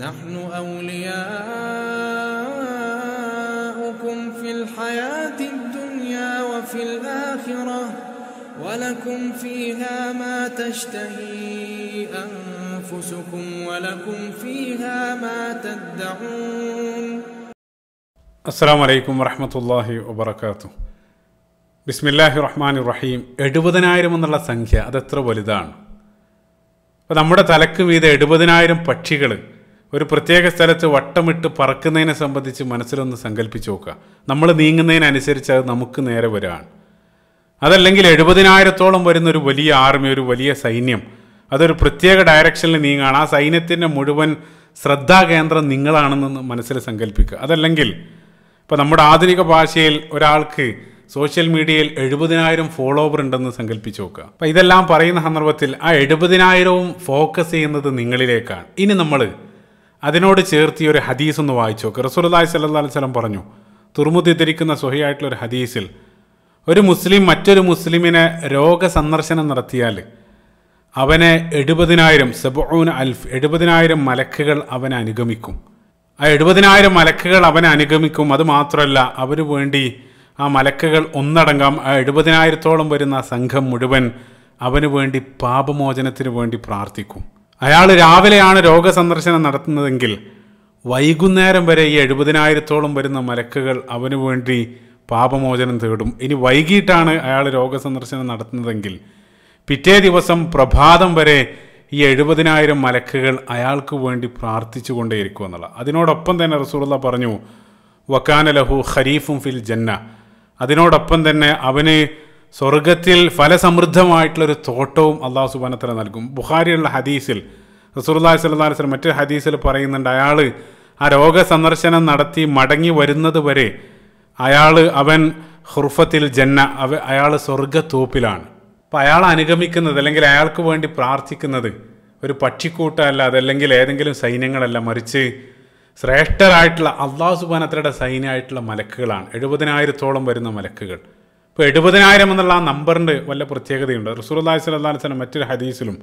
نحن أولياؤكم في الحياة الدنيا وفي الآخرة ولكم فيها ما تشتهي أنفسكم ولكم فيها ما تدعون السلام عليكم ورحمة الله وبركاته ബിസ്മില്ലാഹി റഹ്മാൻ റഹീം എഴുപതിനായിരം എന്നുള്ള സംഖ്യ അതെത്ര വലുതാണ് അപ്പോൾ നമ്മുടെ തലക്ക് മീതെ എഴുപതിനായിരം പക്ഷികൾ ഒരു പ്രത്യേക സ്ഥലത്ത് വട്ടമിട്ട് പറക്കുന്നതിനെ സംബന്ധിച്ച് മനസ്സിലൊന്ന് സങ്കല്പിച്ച് നോക്കുക നമ്മൾ നീങ്ങുന്നതിനനുസരിച്ച് അത് നമുക്ക് നേരെ വരികയാണ് അതല്ലെങ്കിൽ എഴുപതിനായിരത്തോളം വരുന്ന ഒരു വലിയ ആർമി ഒരു വലിയ സൈന്യം അതൊരു പ്രത്യേക ഡയറക്ഷനിൽ നീങ്ങുകയാണ് ആ സൈന്യത്തിൻ്റെ മുഴുവൻ ശ്രദ്ധാകേന്ദ്രം നിങ്ങളാണെന്ന് മനസ്സിൽ സങ്കല്പിക്കുക അതല്ലെങ്കിൽ ഇപ്പോൾ നമ്മുടെ ആധുനിക ഭാഷയിൽ ഒരാൾക്ക് സോഷ്യൽ മീഡിയയിൽ എഴുപതിനായിരം ഫോളോവർ ഉണ്ടെന്ന് സങ്കല്പിച്ച് നോക്കുക അപ്പോൾ ഇതെല്ലാം പറയുന്ന സന്ദർഭത്തിൽ ആ എഴുപതിനായിരവും ഫോക്കസ് ചെയ്യുന്നത് നിങ്ങളിലേക്കാണ് ഇനി നമ്മൾ അതിനോട് ചേർത്ത് ഒരു ഹദീസ് ഒന്ന് വായിച്ചു നോക്ക് റസൂലി സല്ലാ വല്ലം പറഞ്ഞു തുറമുതിരിക്കുന്ന സുഹയായിട്ടുള്ള ഒരു ഹദീസിൽ ഒരു മുസ്ലിം മറ്റൊരു മുസ്ലിമിനെ രോഗ സന്ദർശനം നടത്തിയാൽ അവനെ എഴുപതിനായിരം സെബൂൻ അൽഫ് എഴുപതിനായിരം മലക്കുകൾ അവനെ അനുഗമിക്കും ആ എഴുപതിനായിരം മലക്കുകൾ അവനെ അനുഗമിക്കും അത് മാത്രമല്ല അവർ വേണ്ടി ആ മലക്കുകൾ ഒന്നടങ്കം ആ എഴുപതിനായിരത്തോളം വരുന്ന സംഘം മുഴുവൻ അവന് വേണ്ടി പാപമോചനത്തിന് വേണ്ടി പ്രാർത്ഥിക്കും അയാൾ രാവിലെയാണ് രോഗസന്ദർശനം നടത്തുന്നതെങ്കിൽ വൈകുന്നേരം വരെ ഈ എഴുപതിനായിരത്തോളം വരുന്ന മലക്കുകൾ അവന് വേണ്ടി പാപമോചനം തേടും ഇനി വൈകിട്ടാണ് അയാൾ രോഗസന്ദർശനം നടത്തുന്നതെങ്കിൽ പിറ്റേ ദിവസം പ്രഭാതം വരെ ഈ എഴുപതിനായിരം മലക്കുകൾ അയാൾക്ക് വേണ്ടി പ്രാർത്ഥിച്ചു കൊണ്ടേയിരിക്കും എന്നുള്ള അതിനോടൊപ്പം തന്നെ റസൂള്ള പറഞ്ഞു വക്കാന ലഹു ഖരീഫും ഫിൽ ജന്ന അതിനോടൊപ്പം തന്നെ അവന് സ്വർഗത്തിൽ ഫലസമൃദ്ധമായിട്ടുള്ളൊരു തോട്ടവും അള്ളാഹു സുബാനത്തല നൽകും ബുഹാരിയുള്ള ഹദീസിൽ റസൂർല്ലാ സ്വല്ലാ വസ്ലം മറ്റൊരു ഹദീസിൽ പറയുന്നുണ്ട് അയാൾ ആ രോഗ സന്ദർശനം നടത്തി മടങ്ങി വരുന്നത് വരെ അയാൾ അവൻ ഹുർഫത്തിൽ ജന്ന അവ അയാൾ സ്വർഗത്തോപ്പിലാണ് അപ്പോൾ അയാൾ അനുഗമിക്കുന്നത് അല്ലെങ്കിൽ അയാൾക്ക് വേണ്ടി പ്രാർത്ഥിക്കുന്നത് ഒരു പക്ഷിക്കൂട്ടമല്ല അതല്ലെങ്കിൽ ഏതെങ്കിലും സൈന്യങ്ങളല്ല മറിച്ച് ശ്രേഷ്ഠരായിട്ടുള്ള അള്ളാഹു സുബാനത്രയുടെ സൈന്യമായിട്ടുള്ള മലക്കുകളാണ് എഴുപതിനായിരത്തോളം വരുന്ന മലക്കുകൾ ഇപ്പോൾ എഴുപതിനായിരം എന്നുള്ള ആ നമ്പറിൻ്റെ വല്ല പ്രത്യേകതയുണ്ട് റസൂർല്ലാഹി സ്വല്ലാ വസ്ലം മറ്റൊരു ഹദീസിലും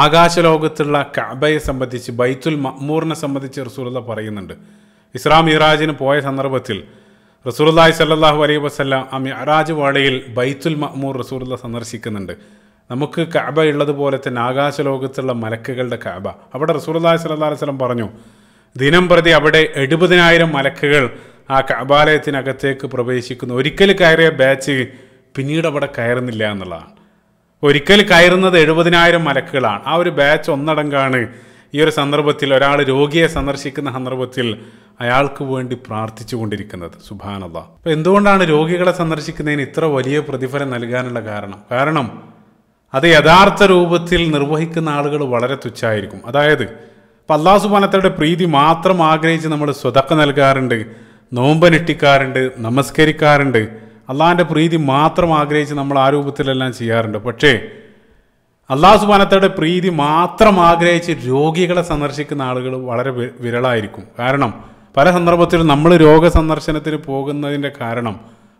ആകാശലോകത്തുള്ള കബയെ സംബന്ധിച്ച് ബൈത്തുൽ മഹ്മൂറിനെ സംബന്ധിച്ച് റസൂലുള്ള പറയുന്നുണ്ട് ഇസ്ലാം ഇറാജിന് പോയ സന്ദർഭത്തിൽ റസൂർല്ലാഹി സല്ലാഹു അലൈഹി വസ്ല്ലാം ആ മിറാജ് വാളയിൽ ബൈത്തുൽ മഹ്മൂർ റസൂർല്ല സന്ദർശിക്കുന്നുണ്ട് നമുക്ക് കഅബ ഉള്ളതുപോലെ തന്നെ ആകാശലോകത്തുള്ള മലക്കുകളുടെ കഅബ അവിടെ റസൂർല്ലാഹി സല്ലാ അലൈഹി വസ്ലം പറഞ്ഞു ദിനം പ്രതി അവിടെ എഴുപതിനായിരം മലക്കുകൾ ആ കബാലയത്തിനകത്തേക്ക് പ്രവേശിക്കുന്നു ഒരിക്കൽ കയറിയ ബാച്ച് പിന്നീട് അവിടെ കയറുന്നില്ല എന്നുള്ളതാണ് ഒരിക്കൽ കയറുന്നത് എഴുപതിനായിരം മലക്കുകളാണ് ആ ഒരു ബാച്ച് ഒന്നടങ്കാണ് ഈ ഒരു സന്ദർഭത്തിൽ ഒരാൾ രോഗിയെ സന്ദർശിക്കുന്ന സന്ദർഭത്തിൽ അയാൾക്ക് വേണ്ടി പ്രാർത്ഥിച്ചു കൊണ്ടിരിക്കുന്നത് സുഭാനത അപ്പോൾ എന്തുകൊണ്ടാണ് രോഗികളെ സന്ദർശിക്കുന്നതിന് ഇത്ര വലിയ പ്രതിഫലം നൽകാനുള്ള കാരണം കാരണം അത് യഥാർത്ഥ രൂപത്തിൽ നിർവഹിക്കുന്ന ആളുകൾ വളരെ തുച്ഛായിരിക്കും അതായത് അപ്പം അള്ളാഹു സുബാനത്തയുടെ പ്രീതി മാത്രം ആഗ്രഹിച്ച് നമ്മൾ സ്വതക്ക നൽകാറുണ്ട് നോമ്പനിട്ടിക്കാറുണ്ട് നമസ്കരിക്കാറുണ്ട് അള്ളാഹിൻ്റെ പ്രീതി മാത്രം ആഗ്രഹിച്ച് നമ്മൾ ആ രൂപത്തിലെല്ലാം ചെയ്യാറുണ്ട് പക്ഷേ അള്ളാഹു സുബാനത്തയുടെ പ്രീതി മാത്രം ആഗ്രഹിച്ച് രോഗികളെ സന്ദർശിക്കുന്ന ആളുകൾ വളരെ വിരളായിരിക്കും കാരണം പല സന്ദർഭത്തിലും നമ്മൾ രോഗ സന്ദർശനത്തിന് പോകുന്നതിൻ്റെ കാരണം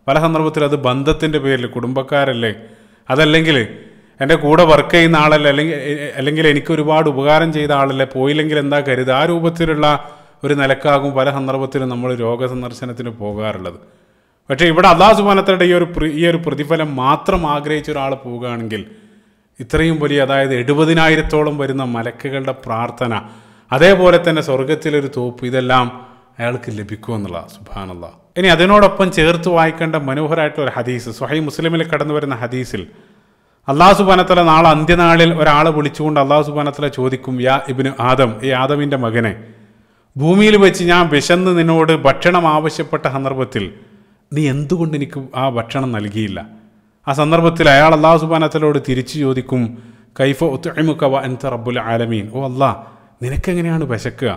പല സന്ദർഭത്തിൽ അത് ബന്ധത്തിൻ്റെ പേരിൽ കുടുംബക്കാരല്ലേ അതല്ലെങ്കിൽ എൻ്റെ കൂടെ വർക്ക് ചെയ്യുന്ന ആളല്ലേ അല്ലെങ്കിൽ അല്ലെങ്കിൽ എനിക്ക് ഒരുപാട് ഉപകാരം ചെയ്ത ആളല്ലേ പോയില്ലെങ്കിൽ എന്താ കരുത് ആ രൂപത്തിലുള്ള ഒരു നിലക്കാകും പല സന്ദർഭത്തിലും നമ്മൾ രോഗ സന്ദർശനത്തിന് പോകാറുള്ളത് പക്ഷേ ഇവിടെ അള്ളാഹു സുബാനത്തയുടെ ഈ ഒരു ഈ ഒരു പ്രതിഫലം മാത്രം ആഗ്രഹിച്ച ഒരാൾ പോവുകയാണെങ്കിൽ ഇത്രയും വലിയ അതായത് എഴുപതിനായിരത്തോളം വരുന്ന മലക്കുകളുടെ പ്രാർത്ഥന അതേപോലെ തന്നെ സ്വർഗത്തിലൊരു തോപ്പ് ഇതെല്ലാം അയാൾക്ക് ലഭിക്കുമെന്നുള്ള സുബാനുള്ള ഇനി അതിനോടൊപ്പം ചേർത്ത് വായിക്കേണ്ട മനോഹരമായിട്ടുള്ള ഒരു ഹദീസ് സുഹൈ മുസ്ലിമിൽ കടന്നു വരുന്ന ഹദീസിൽ അള്ളാഹു സുബാനത്തല നാളെ അന്ത്യനാളിൽ ഒരാളെ വിളിച്ചുകൊണ്ട് അള്ളാഹു സുബാനത്തല ചോദിക്കും യാ ഇബിന് ആദം ഈ ആദമിൻ്റെ മകനെ ഭൂമിയിൽ വെച്ച് ഞാൻ വിശന്ന് നിന്നോട് ഭക്ഷണം ആവശ്യപ്പെട്ട സന്ദർഭത്തിൽ നീ എന്തുകൊണ്ട് എനിക്ക് ആ ഭക്ഷണം നൽകിയില്ല ആ സന്ദർഭത്തിൽ അയാൾ അള്ളാഹു സുബാനത്തലോട് തിരിച്ചു ചോദിക്കും കൈഫ ഒത്തുമുക്കവ എൻത റബ്ബുൽ ആലമീൻ ഓ അല്ലാ നിനക്കെങ്ങനെയാണ് വിശക്കുക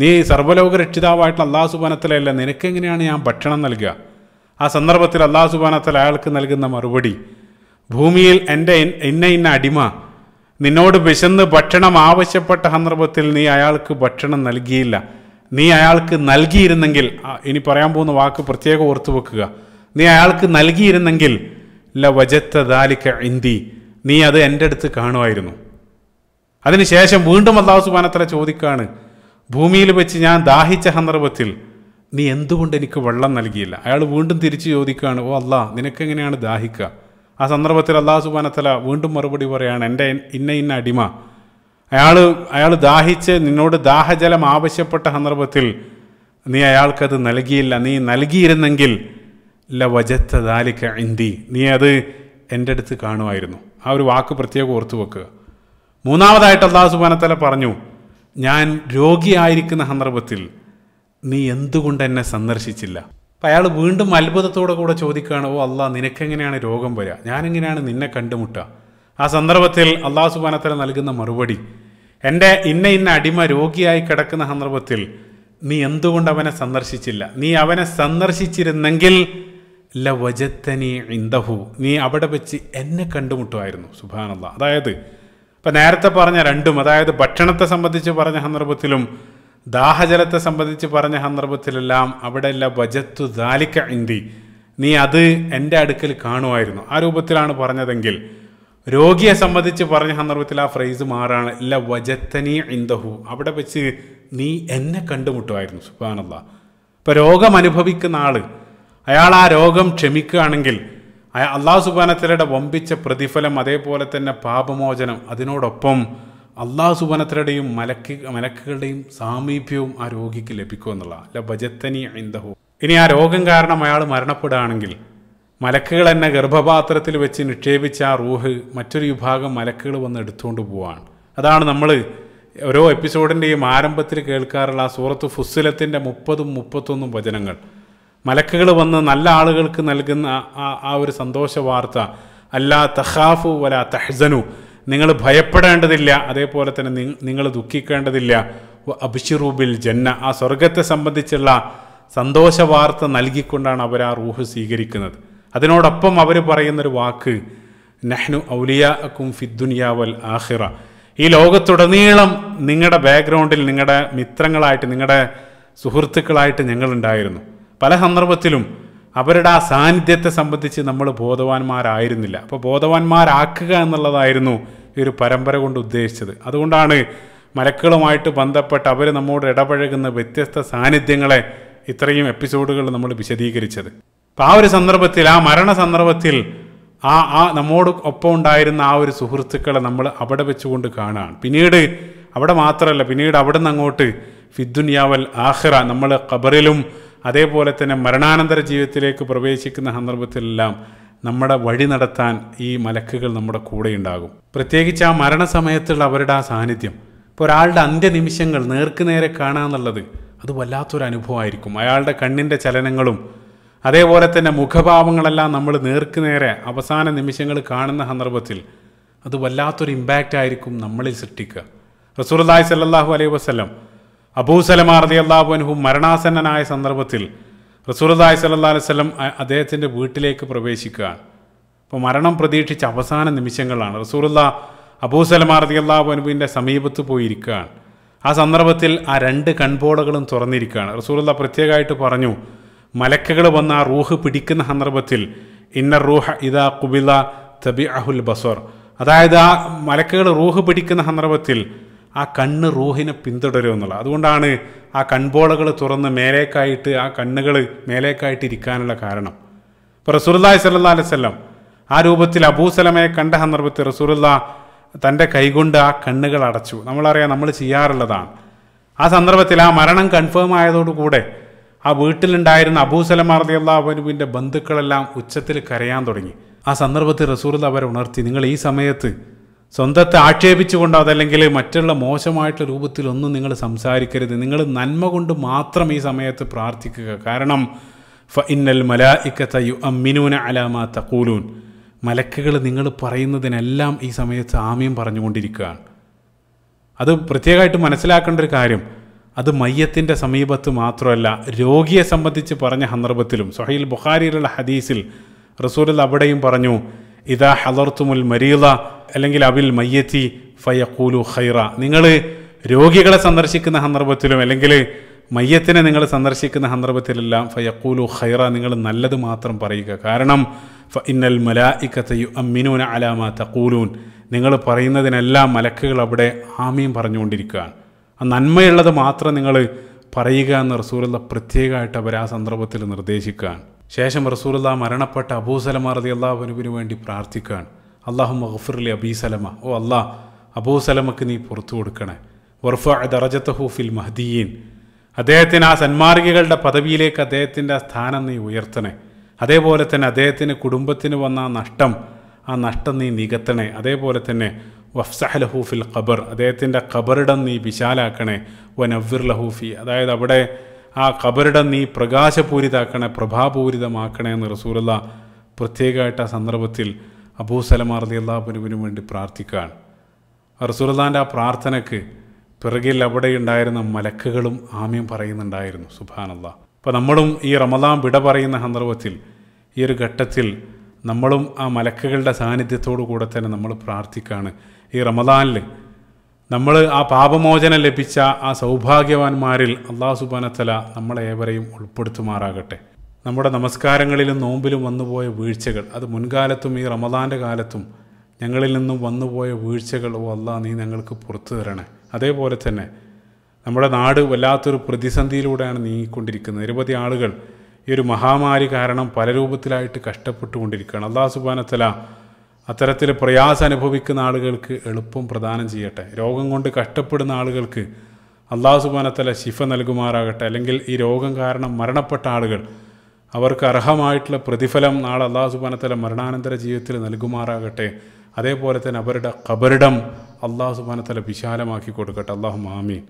നീ സർവ്വലോക രക്ഷിതാവായിട്ടുള്ള അള്ളാഹു സുബാനത്തലയല്ല നിനക്കെങ്ങനെയാണ് ഞാൻ ഭക്ഷണം നൽകുക ആ സന്ദർഭത്തിൽ അള്ളാഹു സുബാനത്തല അയാൾക്ക് നൽകുന്ന മറുപടി ഭൂമിയിൽ എൻ്റെ ഇന്ന ഇന്ന അടിമ നിന്നോട് വിശന്ന് ഭക്ഷണം ആവശ്യപ്പെട്ട സന്ദർഭത്തിൽ നീ അയാൾക്ക് ഭക്ഷണം നൽകിയില്ല നീ അയാൾക്ക് നൽകിയിരുന്നെങ്കിൽ ഇനി പറയാൻ പോകുന്ന വാക്ക് പ്രത്യേകം ഓർത്തു വെക്കുക നീ അയാൾക്ക് നൽകിയിരുന്നെങ്കിൽ ല വജത്ത ദാലിക്ക ഇന്തി നീ അത് എൻ്റെ അടുത്ത് കാണുമായിരുന്നു അതിനുശേഷം വീണ്ടും അള്ളാഹു സുബാനത്തല ചോദിക്കാണ് ഭൂമിയിൽ വെച്ച് ഞാൻ ദാഹിച്ച സന്ദർഭത്തിൽ നീ എന്തുകൊണ്ട് എനിക്ക് വെള്ളം നൽകിയില്ല അയാൾ വീണ്ടും തിരിച്ചു ചോദിക്കുകയാണ് ഓ അള്ളാ നിനക്കെങ്ങനെയാണ് ദാഹിക്കുക ആ സന്ദർഭത്തിൽ അള്ളാഹു സുബാനത്തല വീണ്ടും മറുപടി പറയുകയാണ് എൻ്റെ ഇന്ന ഇന്ന അടിമ അയാൾ അയാൾ ദാഹിച്ച് നിന്നോട് ദാഹജലം ആവശ്യപ്പെട്ട സന്ദർഭത്തിൽ നീ അയാൾക്കത് നൽകിയില്ല നീ നൽകിയിരുന്നെങ്കിൽ ല വജത്ത ദാലിക്ക ഇന്തി നീ അത് എൻ്റെ അടുത്ത് കാണുമായിരുന്നു ആ ഒരു വാക്ക് പ്രത്യേകം ഓർത്തു വെക്കുക മൂന്നാമതായിട്ട് അള്ളാഹു സുബാനത്തല പറഞ്ഞു ഞാൻ രോഗിയായിരിക്കുന്ന സന്ദർഭത്തിൽ നീ എന്തുകൊണ്ട് എന്നെ സന്ദർശിച്ചില്ല അപ്പം അയാൾ വീണ്ടും അത്ഭുതത്തോടെ കൂടെ ചോദിക്കുകയാണ് ഓ അള്ളാഹ് നിനക്കെങ്ങനെയാണ് രോഗം വരിക ഞാനെങ്ങനെയാണ് നിന്നെ കണ്ടുമുട്ടുക ആ സന്ദർഭത്തിൽ അള്ളാഹു സുബാനത്തല നൽകുന്ന മറുപടി എൻ്റെ ഇന്ന ഇന്ന അടിമ രോഗിയായി കിടക്കുന്ന സന്ദർഭത്തിൽ നീ എന്തുകൊണ്ട് അവനെ സന്ദർശിച്ചില്ല നീ അവനെ സന്ദർശിച്ചിരുന്നെങ്കിൽ ലവജത്തനി ഇന്ദഹു നീ അവിടെ വെച്ച് എന്നെ കണ്ടുമുട്ടുമായിരുന്നു സുബാനല്ല അതായത് ഇപ്പം നേരത്തെ പറഞ്ഞ രണ്ടും അതായത് ഭക്ഷണത്തെ സംബന്ധിച്ച് പറഞ്ഞ സന്ദർഭത്തിലും ദാഹജലത്തെ സംബന്ധിച്ച് പറഞ്ഞ സന്ദർഭത്തിലെല്ലാം അവിടെ വജത്തു ദാലിക്ക ഇന്തി നീ അത് എൻ്റെ അടുക്കൽ കാണുമായിരുന്നു ആ രൂപത്തിലാണ് പറഞ്ഞതെങ്കിൽ രോഗിയെ സംബന്ധിച്ച് പറഞ്ഞ സന്ദർഭത്തിൽ ആ ഫ്രേസ് മാറാണ് ഇല്ല വജത്തനി ഇന്ദഹു അവിടെ വെച്ച് നീ എന്നെ കണ്ടുമുട്ടുമായിരുന്നു സുബാനല്ല ഇപ്പോൾ രോഗം അനുഭവിക്കുന്ന ആൾ അയാൾ ആ രോഗം ക്ഷമിക്കുകയാണെങ്കിൽ അള്ളാഹു സുബാനത്തിലയുടെ വമ്പിച്ച പ്രതിഫലം അതേപോലെ തന്നെ പാപമോചനം അതിനോടൊപ്പം അള്ളാഹു സുബാനത്തിലയുടെയും മലക്ക് മലക്കുകളുടെയും സാമീപ്യവും ആ രോഗിക്ക് ലഭിക്കുമെന്നുള്ള അല്ല വജത്തനി ഇന്ദഹു ഇനി ആ രോഗം കാരണം അയാൾ മരണപ്പെടുകയാണെങ്കിൽ മലക്കുകൾ എന്നെ ഗർഭപാത്രത്തിൽ വെച്ച് നിക്ഷേപിച്ച ആ റൂഹ് മറ്റൊരു വിഭാഗം മലക്കുകൾ വന്ന് എടുത്തുകൊണ്ട് പോവാണ് അതാണ് നമ്മൾ ഓരോ എപ്പിസോഡിൻ്റെയും ആരംഭത്തിൽ കേൾക്കാറുള്ള ആ സൂറത്ത് ഫുസ്സിലത്തിൻ്റെ മുപ്പതും മുപ്പത്തൊന്നും വചനങ്ങൾ മലക്കുകൾ വന്ന് നല്ല ആളുകൾക്ക് നൽകുന്ന ആ ഒരു സന്തോഷ വാർത്ത അല്ലാ തഹാഫു വല തഹ്സനു നിങ്ങൾ ഭയപ്പെടേണ്ടതില്ല അതേപോലെ തന്നെ നിങ്ങൾ ദുഃഖിക്കേണ്ടതില്ല അബിഷിറൂബിൽ ജന്ന ആ സ്വർഗത്തെ സംബന്ധിച്ചുള്ള സന്തോഷ വാർത്ത നൽകിക്കൊണ്ടാണ് അവർ ആ റൂഹ് സ്വീകരിക്കുന്നത് അതിനോടൊപ്പം അവർ പറയുന്നൊരു വാക്ക് നഹ്നു ഔലിയ അക്കും ഫിദ്ദുനിയാവൽ ആഹിറ ഈ ലോകത്തുടനീളം നിങ്ങളുടെ ബാക്ക്ഗ്രൗണ്ടിൽ നിങ്ങളുടെ മിത്രങ്ങളായിട്ട് നിങ്ങളുടെ സുഹൃത്തുക്കളായിട്ട് ഞങ്ങളുണ്ടായിരുന്നു പല സന്ദർഭത്തിലും അവരുടെ ആ സാന്നിധ്യത്തെ സംബന്ധിച്ച് നമ്മൾ ബോധവാന്മാരായിരുന്നില്ല അപ്പോൾ ബോധവാന്മാരാക്കുക എന്നുള്ളതായിരുന്നു ഈ ഒരു പരമ്പര കൊണ്ട് ഉദ്ദേശിച്ചത് അതുകൊണ്ടാണ് മലക്കുകളുമായിട്ട് ബന്ധപ്പെട്ട് അവർ നമ്മോട് ഇടപഴകുന്ന വ്യത്യസ്ത സാന്നിധ്യങ്ങളെ ഇത്രയും എപ്പിസോഡുകൾ നമ്മൾ വിശദീകരിച്ചത് അപ്പം ആ ഒരു സന്ദർഭത്തിൽ ആ മരണ സന്ദർഭത്തിൽ ആ ആ നമ്മോട് ഒപ്പം ഉണ്ടായിരുന്ന ആ ഒരു സുഹൃത്തുക്കളെ നമ്മൾ അവിടെ വെച്ചുകൊണ്ട് കാണുകയാണ് പിന്നീട് അവിടെ മാത്രമല്ല പിന്നീട് അവിടെ നിന്ന് അങ്ങോട്ട് ഫിദ്ദുനിയാവൽ ആഹ്റ നമ്മൾ ഖബറിലും അതേപോലെ തന്നെ മരണാനന്തര ജീവിതത്തിലേക്ക് പ്രവേശിക്കുന്ന സന്ദർഭത്തിലെല്ലാം നമ്മുടെ വഴി നടത്താൻ ഈ മലക്കുകൾ നമ്മുടെ കൂടെ ഉണ്ടാകും പ്രത്യേകിച്ച് ആ മരണസമയത്തുള്ള അവരുടെ ആ സാന്നിധ്യം ഇപ്പോൾ ഒരാളുടെ അന്ത്യനിമിഷങ്ങൾ നേർക്കുനേരെ കാണാന്നുള്ളത് അത് വല്ലാത്തൊരു അനുഭവമായിരിക്കും അയാളുടെ കണ്ണിൻ്റെ ചലനങ്ങളും അതേപോലെ തന്നെ മുഖഭാവങ്ങളെല്ലാം നമ്മൾ നേർക്കുനേരെ അവസാന നിമിഷങ്ങൾ കാണുന്ന സന്ദർഭത്തിൽ അത് വല്ലാത്തൊരു ഇമ്പാക്റ്റ് ആയിരിക്കും നമ്മളിൽ സൃഷ്ടിക്കുക റസൂർദായ് സല്ലാഹു അലൈഹി വസ്ലം അബൂസലമാർദി അള്ളാഹുഅനഹു മരണാസന്നനായ സന്ദർഭത്തിൽ റസൂർദായ് സല്ലാ അലൈഹി സ്വലം അദ്ദേഹത്തിൻ്റെ വീട്ടിലേക്ക് പ്രവേശിക്കുകയാണ് അപ്പോൾ മരണം പ്രതീക്ഷിച്ച അവസാന നിമിഷങ്ങളാണ് റസൂറുല്ല അബൂസലമാർദി അള്ളാഹുഅനുബിൻ്റെ സമീപത്ത് പോയിരിക്കുകയാണ് ആ സന്ദർഭത്തിൽ ആ രണ്ട് കൺപോളകളും തുറന്നിരിക്കുകയാണ് റസൂറുല്ല പ്രത്യേകമായിട്ട് പറഞ്ഞു മലക്കകൾ വന്ന ആ റൂഹ് പിടിക്കുന്ന സന്ദർഭത്തിൽ ഇന്ന റൂഹ ഇതാ കുബില തബി അഹുൽ ബസോർ അതായത് ആ മലക്കകൾ റൂഹ് പിടിക്കുന്ന സന്ദർഭത്തിൽ ആ കണ്ണ് റൂഹിനെ എന്നുള്ളത് അതുകൊണ്ടാണ് ആ കൺപോളകൾ തുറന്ന് മേലേക്കായിട്ട് ആ കണ്ണുകൾ മേലേക്കായിട്ട് ഇരിക്കാനുള്ള കാരണം ഇപ്പോൾ റസൂർല്ലാഹി സല്ലാ അലൈവല്ലം ആ രൂപത്തിൽ അബൂസലമയെ കണ്ട സന്ദർഭത്തിൽ റസൂറുല്ല തൻ്റെ കൈകൊണ്ട് ആ കണ്ണുകൾ അടച്ചു നമ്മളറിയാം നമ്മൾ ചെയ്യാറുള്ളതാണ് ആ സന്ദർഭത്തിൽ ആ മരണം കൺഫേം ആയതോടുകൂടെ ആ വീട്ടിലുണ്ടായിരുന്ന അബൂസലമ റതിയല്ലാഹുവിൻ്റെ ബന്ധുക്കളെല്ലാം ഉച്ചത്തിൽ കരയാൻ തുടങ്ങി ആ സന്ദർഭത്തിൽ റസൂൽ അവരെ ഉണർത്തി നിങ്ങൾ ഈ സമയത്ത് സ്വന്തത്തെ ആക്ഷേപിച്ചുകൊണ്ടോ അതല്ലെങ്കിൽ മറ്റുള്ള മോശമായിട്ടുള്ള രൂപത്തിലൊന്നും നിങ്ങൾ സംസാരിക്കരുത് നിങ്ങൾ നന്മ കൊണ്ട് മാത്രം ഈ സമയത്ത് പ്രാർത്ഥിക്കുക കാരണം ഫ ഇന്നൽ മലാ ഇക്കത്തയു അമ്മിനൂന അലാമാ തക്കൂലൂൻ മലക്കുകൾ നിങ്ങൾ പറയുന്നതിനെല്ലാം ഈ സമയത്ത് ആമയും പറഞ്ഞുകൊണ്ടിരിക്കുകയാണ് അത് പ്രത്യേകമായിട്ട് മനസ്സിലാക്കേണ്ട ഒരു കാര്യം അത് മയ്യത്തിൻ്റെ സമീപത്ത് മാത്രമല്ല രോഗിയെ സംബന്ധിച്ച് പറഞ്ഞ സന്ദർഭത്തിലും സൊഹൈൽ ബുഖാരിയിലുള്ള ഹദീസിൽ റസൂൽ അവിടെയും പറഞ്ഞു ഇതാ ഹലർത്തുമുൽ മരീള അല്ലെങ്കിൽ അബിൽ മയ്യത്തി ഫയക്കൂലു ഖൈറ നിങ്ങൾ രോഗികളെ സന്ദർശിക്കുന്ന സന്ദർഭത്തിലും അല്ലെങ്കിൽ മയ്യത്തിനെ നിങ്ങൾ സന്ദർശിക്കുന്ന സന്ദർഭത്തിലെല്ലാം ഫയക്കൂലു ഖൈറ നിങ്ങൾ നല്ലത് മാത്രം പറയുക കാരണം ഫ ഇന്നൽ ഇക്കത്തയു അമ്മിനൂന അലാമ തക്കൂലൂൻ നിങ്ങൾ പറയുന്നതിനെല്ലാം മലക്കുകൾ അവിടെ ആമീം പറഞ്ഞുകൊണ്ടിരിക്കുകയാണ് ആ നന്മയുള്ളത് മാത്രം നിങ്ങൾ പറയുക എന്ന് റസൂലുള്ള പ്രത്യേകമായിട്ട് അവർ ആ സന്ദർഭത്തിൽ നിർദ്ദേശിക്കുകയാണ് ശേഷം റസൂലുള്ള മരണപ്പെട്ട അബൂസലമ റതി അള്ളാഹുനുവിന് വേണ്ടി പ്രാർത്ഥിക്കുകയാണ് അള്ളാഹു അബീ അബീസലമ ഓ അള്ളാഹ് അബൂസലമക്ക് നീ പുറത്തു കൊടുക്കണേ വർഫ ദറജത്തഹൂഫിൽ മഹദീൻ അദ്ദേഹത്തിന് ആ സന്മാർഗികളുടെ പദവിയിലേക്ക് അദ്ദേഹത്തിൻ്റെ സ്ഥാനം നീ ഉയർത്തണേ അതേപോലെ തന്നെ അദ്ദേഹത്തിന് കുടുംബത്തിന് വന്ന ആ നഷ്ടം ആ നഷ്ടം നീ നികത്തണേ അതേപോലെ തന്നെ വഫ്സഹ് ഫിൽ ഖബർ അദ്ദേഹത്തിൻ്റെ ഖബറിടം നീ വിശാലാക്കണേ വനവ്വിർ ലഹൂഫി അതായത് അവിടെ ആ ഖബറിടം നീ പ്രകാശപൂരിതാക്കണേ പ്രഭാപൂരിതമാക്കണേ എന്ന് റസൂലുള്ള പ്രത്യേകമായിട്ട് ആ സന്ദർഭത്തിൽ അബൂ സലമാർ അലി അള്ളാഹുനുവിന് വേണ്ടി പ്രാർത്ഥിക്കുകയാണ് റസൂലുള്ളാൻ്റെ ആ പ്രാർത്ഥനയ്ക്ക് പിറകിൽ ഉണ്ടായിരുന്ന മലക്കുകളും ആമ്യം പറയുന്നുണ്ടായിരുന്നു സുബ്ഹാനല്ലാഹ് അപ്പോൾ നമ്മളും ഈ റമദാൻ വിട പറയുന്ന സന്ദർഭത്തിൽ ഈ ഒരു ഘട്ടത്തിൽ നമ്മളും ആ മലക്കുകളുടെ സാന്നിധ്യത്തോടു കൂടെ തന്നെ നമ്മൾ പ്രാർത്ഥിക്കുകയാണ് ഈ റമദാനിൽ നമ്മൾ ആ പാപമോചനം ലഭിച്ച ആ സൗഭാഗ്യവാന്മാരിൽ അള്ളാഹു സുബാനത്തല നമ്മളെ ഏവരെയും ഉൾപ്പെടുത്തുമാറാകട്ടെ നമ്മുടെ നമസ്കാരങ്ങളിലും നോമ്പിലും വന്നുപോയ വീഴ്ചകൾ അത് മുൻകാലത്തും ഈ റമദാൻ്റെ കാലത്തും ഞങ്ങളിൽ നിന്നും വന്നുപോയ വീഴ്ചകൾ ഓ നീ ഞങ്ങൾക്ക് പുറത്തു തരണേ അതേപോലെ തന്നെ നമ്മുടെ നാട് വല്ലാത്തൊരു പ്രതിസന്ധിയിലൂടെയാണ് നീങ്ങിക്കൊണ്ടിരിക്കുന്നത് നിരവധി ആളുകൾ ഈ ഒരു മഹാമാരി കാരണം പല രൂപത്തിലായിട്ട് കഷ്ടപ്പെട്ടുകൊണ്ടിരിക്കുകയാണ് അള്ളാഹു സുബാനത്തല അത്തരത്തിൽ പ്രയാസം അനുഭവിക്കുന്ന ആളുകൾക്ക് എളുപ്പം പ്രദാനം ചെയ്യട്ടെ രോഗം കൊണ്ട് കഷ്ടപ്പെടുന്ന ആളുകൾക്ക് അള്ളാഹു സുബാനത്തല ശിഫ നൽകുമാറാകട്ടെ അല്ലെങ്കിൽ ഈ രോഗം കാരണം മരണപ്പെട്ട ആളുകൾ അവർക്ക് അർഹമായിട്ടുള്ള പ്രതിഫലം നാളെ അള്ളാഹു സുബാനത്തല മരണാനന്തര ജീവിതത്തിൽ നൽകുമാറാകട്ടെ അതേപോലെ തന്നെ അവരുടെ കബരിടം അള്ളാഹു സുബാനത്തല വിശാലമാക്കി കൊടുക്കട്ടെ അള്ളാഹു മാമീൻ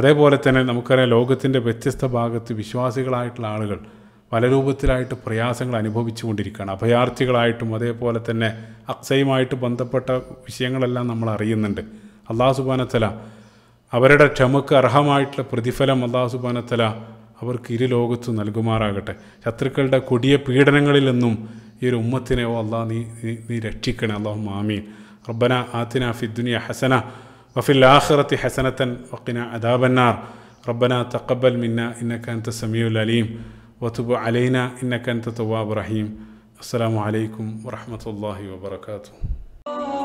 അതേപോലെ തന്നെ നമുക്കറിയാം ലോകത്തിൻ്റെ വ്യത്യസ്ത ഭാഗത്ത് വിശ്വാസികളായിട്ടുള്ള ആളുകൾ പല രൂപത്തിലായിട്ട് പ്രയാസങ്ങൾ അനുഭവിച്ചു കൊണ്ടിരിക്കുകയാണ് അഭയാർത്ഥികളായിട്ടും അതേപോലെ തന്നെ അക്സയുമായിട്ട് ബന്ധപ്പെട്ട വിഷയങ്ങളെല്ലാം നമ്മൾ അറിയുന്നുണ്ട് അള്ളാഹു സുബാനത്തല അവരുടെ ക്ഷമക്ക് അർഹമായിട്ടുള്ള പ്രതിഫലം അള്ളാഹു സുബാനത്തല അവർക്ക് ഇരു ലോകത്തും നൽകുമാറാകട്ടെ ശത്രുക്കളുടെ കൊടിയ പീഡനങ്ങളിൽ നിന്നും ഈ ഒരു ഉമ്മത്തിനെ ഓ അള്ളാഹ് നീ നീ രക്ഷിക്കണേ അള്ളാഹു മാമീൻ റബ്ബന ആത്തിന ഫിദ്ദുനിയ ഹസന വഫിൽ ആഹ്റത്തി ഹസനത്തൻ വക്കിന അദാബന്നാർ റബ്ബന തക്കബൽ മിന്ന ഇന്നക്കാൻ തസമിയുൽ അലീം وتب علينا إنك أنت تواب رحيم السلام عليكم ورحمة الله وبركاته